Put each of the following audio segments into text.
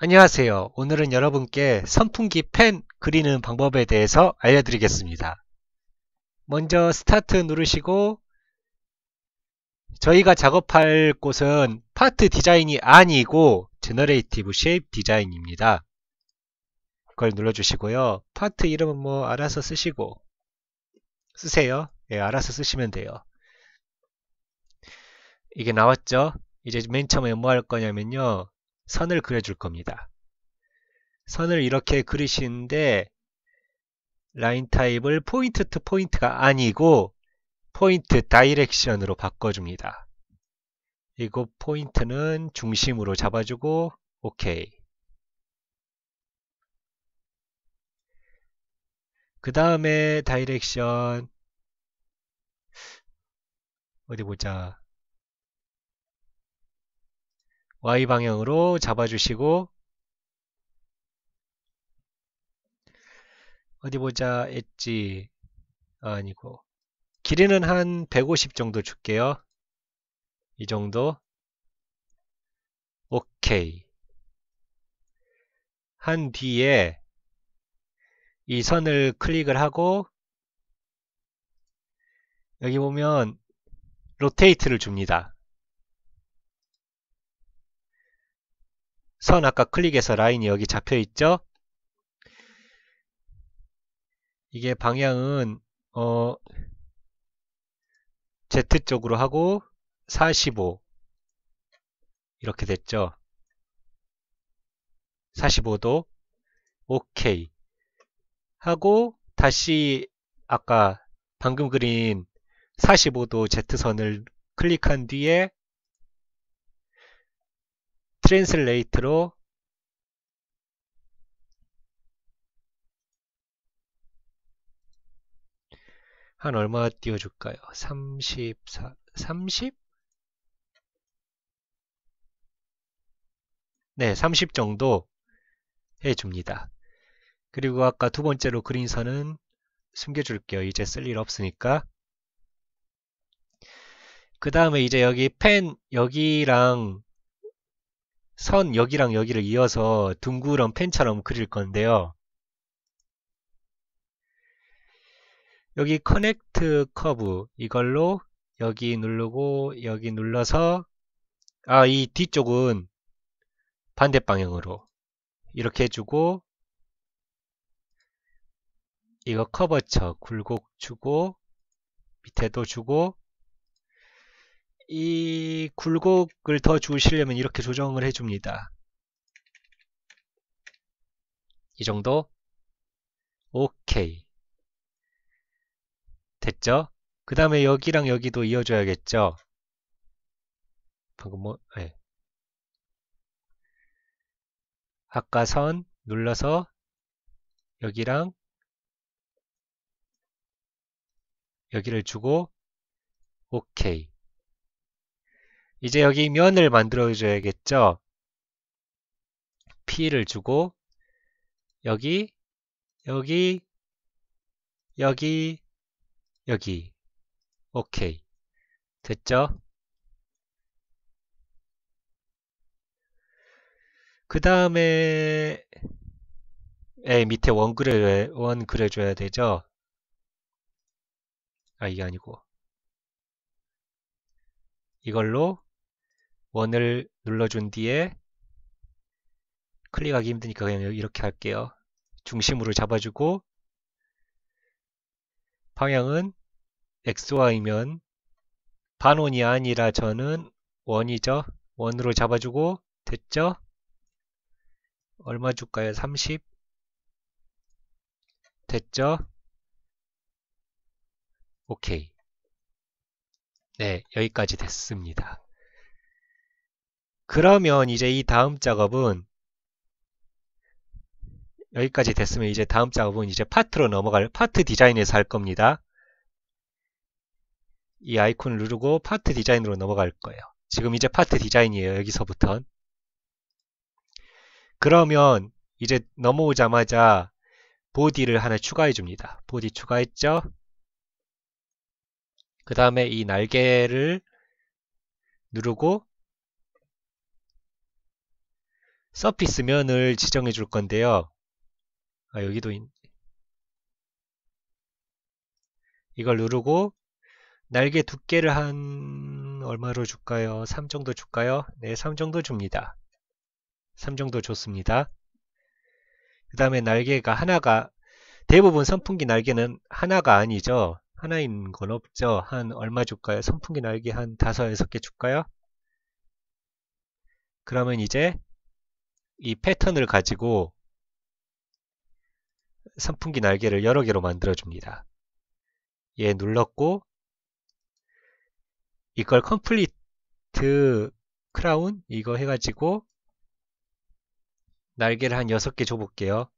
안녕하세요. 오늘은 여러분께 선풍기 펜 그리는 방법에 대해서 알려드리겠습니다. 먼저 스타트 누르시고 저희가 작업할 곳은 파트 디자인이 아니고 제너레이티브 쉐입 디자인입니다. 그걸 눌러주시고요. 파트 이름은 뭐 알아서 쓰시고 쓰세요. 예, 알아서 쓰시면 돼요. 이게 나왔죠? 이제 맨 처음에 뭐 할 거냐면요. 선을 그려줄 겁니다. 선을 이렇게 그리시는데 라인 타입을 포인트 투 포인트가 아니고 포인트 다이렉션으로 바꿔줍니다. 그리고 포인트는 중심으로 잡아주고 오케이. 그 다음에 다이렉션 어디 보자 y 방향으로 잡아주시고 어디 보자 엣지 아, 니고 길이는 한 150 정도 줄게요. 이 정도 오케이 한 뒤에 이 선을 클릭을 하고 여기 보면 로테이트를 줍니다. 선 아까 클릭해서 라인이 여기 잡혀 있죠? 이게 방향은 어 Z 쪽으로 하고 45 이렇게 됐죠? 45도 오케이 하고 다시 아까 방금 그린 45도 Z선을 클릭한 뒤에 translate로 한 얼마 띄워줄까요? 34, 30? 네, 30 정도 해줍니다. 그리고 아까 두 번째로 그린선은 숨겨줄게요. 이제 쓸 일 없으니까. 그 다음에 이제 여기 펜, 여기랑 선 여기랑 여기를 이어서 둥그런 펜처럼 그릴 건데요. 여기 커넥트 커브 이걸로 여기 누르고 여기 눌러서 아 이 뒤쪽은 반대 방향으로 이렇게 해주고 이거 커버쳐 굴곡 주고 밑에도 주고 이 굴곡을 더 주시려면 이렇게 조정을 해줍니다. 이 정도? 오케이. 됐죠? 그 다음에 여기랑 여기도 이어줘야겠죠? 방금 뭐, 네. 아까 선 눌러서 여기랑 여기를 주고 오케이. 이제 여기 면을 만들어 줘야겠죠 P를 주고 여기 여기 여기 여기 오케이 됐죠 그 다음에 에 밑에 원 그려 원 그려줘야 되죠 아 이게 아니고 이걸로 원을 눌러준 뒤에 클릭하기 힘드니까 그냥 이렇게 할게요. 중심으로 잡아주고 방향은 XY면 반원이 아니라 저는 원이죠. 원으로 잡아주고 됐죠? 얼마 줄까요? 30 됐죠? 오케이 네 여기까지 됐습니다. 그러면 이제 이 다음 작업은 여기까지 됐으면 이제 다음 작업은 이제 파트로 넘어갈 파트 디자인에서 할 겁니다. 이 아이콘을 누르고 파트 디자인으로 넘어갈 거예요. 지금 이제 파트 디자인이에요. 여기서부턴. 그러면 이제 넘어오자마자 보디를 하나 추가해 줍니다. 보디 추가했죠? 그 다음에 이 날개를 누르고 서피스 면을 지정해 줄 건데요. 아, 여기도 있... 이걸 누르고 날개 두께를 한 얼마로 줄까요? 3 정도 줄까요? 네, 3 정도 줍니다. 3 정도 좋습니다그 다음에 날개가 하나가 대부분 선풍기 날개는 하나가 아니죠. 하나인 건 없죠. 한 얼마 줄까요? 선풍기 날개 한 5, 6개 줄까요? 그러면 이제 이 패턴을 가지고 선풍기 날개를 여러 개로 만들어줍니다. 얘 예, 눌렀고 이걸 컴플리트 크라운 이거 해가지고 날개를 한 6개 줘볼게요.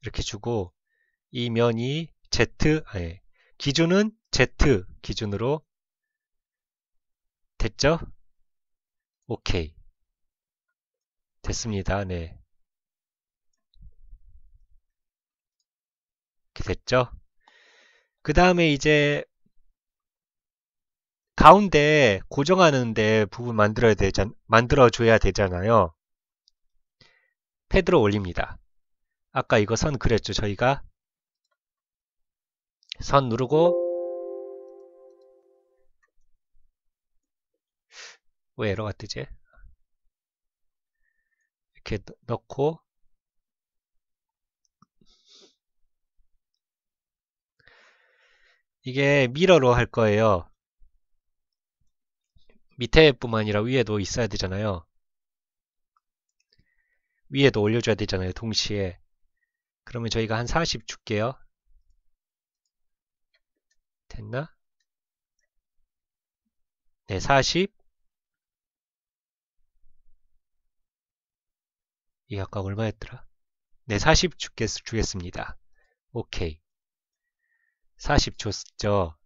이렇게 주고 이 면이 Z 아니, 예. 기준은 Z 기준으로 됐죠? 오케이. 됐습니다. 네. 이렇게 됐죠? 그 다음에 이제 가운데 고정하는데 부분 만들어야 되잖, 만들어줘야 되잖아요. 패드로 올립니다. 아까 이거 선 그렸죠, 저희가? 선 누르고 왜 에러가 뜨지? 이렇게 넣고 이게 미러로 할 거예요. 밑에 뿐만 아니라 위에도 있어야 되잖아요. 위에도 올려줘야 되잖아요. 동시에. 그러면 저희가 한 40 줄게요. 됐나? 네, 40. 이게 아 얼마였더라? 네, 40 주겠, 주겠습니다. 오케이. 40 줬죠.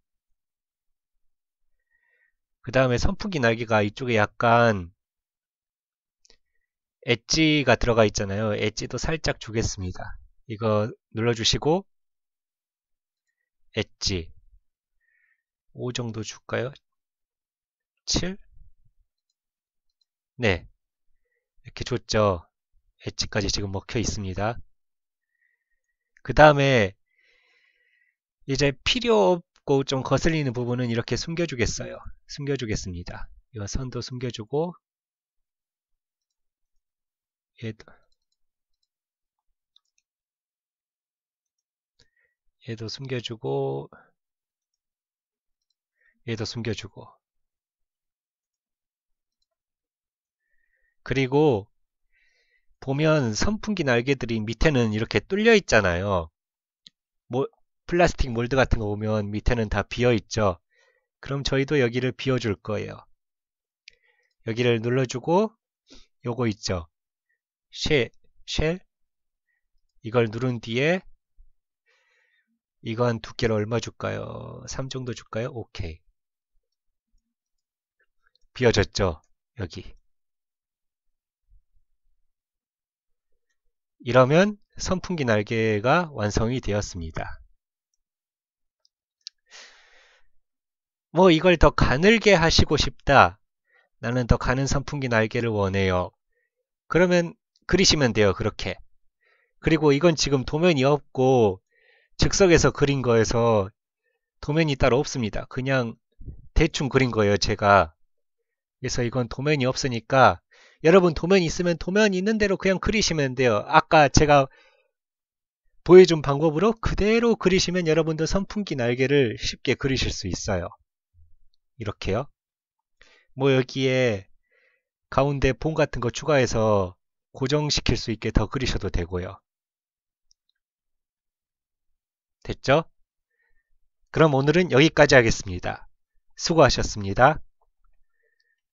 그 다음에 선풍기 날개가 이쪽에 약간 엣지가 들어가 있잖아요. 엣지도 살짝 주겠습니다. 이거 눌러주시고 엣지 5 정도 줄까요? 7? 네. 이렇게 줬죠. 엣지까지 지금 먹혀 있습니다. 그 다음에 이제 필요 없고 좀 거슬리는 부분은 이렇게 숨겨주겠어요. 숨겨주겠습니다. 이 선도 숨겨주고 얘도, 얘도 숨겨주고 얘도 숨겨주고 그리고 보면 선풍기 날개들이 밑에는 이렇게 뚫려 있잖아요. 뭐, 플라스틱 몰드 같은 거 보면 밑에는 다 비어 있죠. 그럼 저희도 여기를 비워줄 거예요. 여기를 눌러주고 요거 있죠. 쉘, 쉘 이걸 누른 뒤에 이건 두께를 얼마 줄까요? 3 정도 줄까요? 오케이. 비어졌죠 여기. 이러면 선풍기 날개가 완성이 되었습니다. 뭐 이걸 더 가늘게 하시고 싶다. 나는 더 가는 선풍기 날개를 원해요. 그러면 그리시면 돼요. 그렇게. 그리고 이건 지금 도면이 없고 즉석에서 그린 거에서 도면이 따로 없습니다. 그냥 대충 그린 거예요. 제가. 그래서 이건 도면이 없으니까 여러분 도면 있으면 도면 있는 대로 그냥 그리시면 돼요. 아까 제가 보여준 방법으로 그대로 그리시면 여러분도 선풍기 날개를 쉽게 그리실 수 있어요. 이렇게요. 뭐 여기에 가운데 봉 같은 거 추가해서 고정시킬 수 있게 더 그리셔도 되고요. 됐죠? 그럼 오늘은 여기까지 하겠습니다. 수고하셨습니다.